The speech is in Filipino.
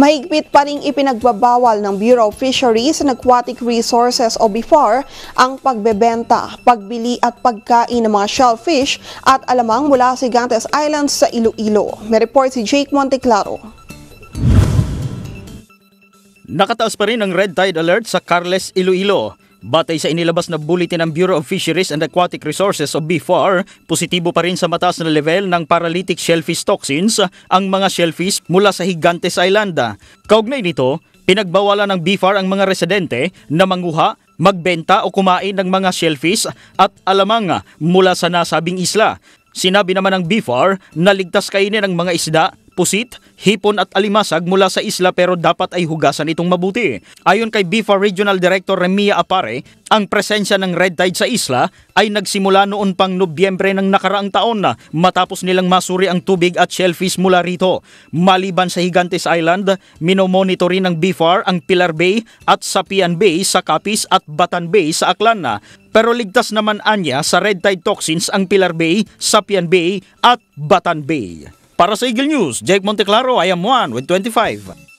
Mahigpit pa rin ipinagbabawal ng Bureau of Fisheries and Aquatic Resources o BIFAR ang pagbebenta, pagbili at pagkain ng mga shellfish at alamang mula sa Gigantes Islands sa Iloilo. May report si Jake Monteclaro. Nakataos pa rin ang red tide alert sa Carles, Iloilo Batay sa inilabas na bulletin ng Bureau of Fisheries and Aquatic Resources o BFAR, positibo pa rin sa mataas na level ng paralytic shellfish toxins ang mga shellfish mula sa Higantes Island. Kaugnay nito, pinagbawalan ng BFAR ang mga residente na manguha, magbenta o kumain ng mga shellfish at alamang mula sa nasabing isla. Sinabi naman ng BFAR na ligtas kainin ang mga isda pusit, hipon at alimasag mula sa isla pero dapat ay hugasan itong mabuti. Ayon kay BIFA Regional Director Remia Apare, ang presensya ng red tide sa isla ay nagsimula noon pang Nobyembre ng nakaraang taon na matapos nilang masuri ang tubig at shellfish mula rito. Maliban sa Higantes Island, minomonitor rin ng BIFAR ang Pilar Bay at Sapian Bay sa Capiz at Batan Bay sa Aklan na pero ligtas naman anya sa red tide toxins ang Pilar Bay, Sapian Bay at Batan Bay. Para sa Eagle News, Jake Monteclaro, I am 1 with 25.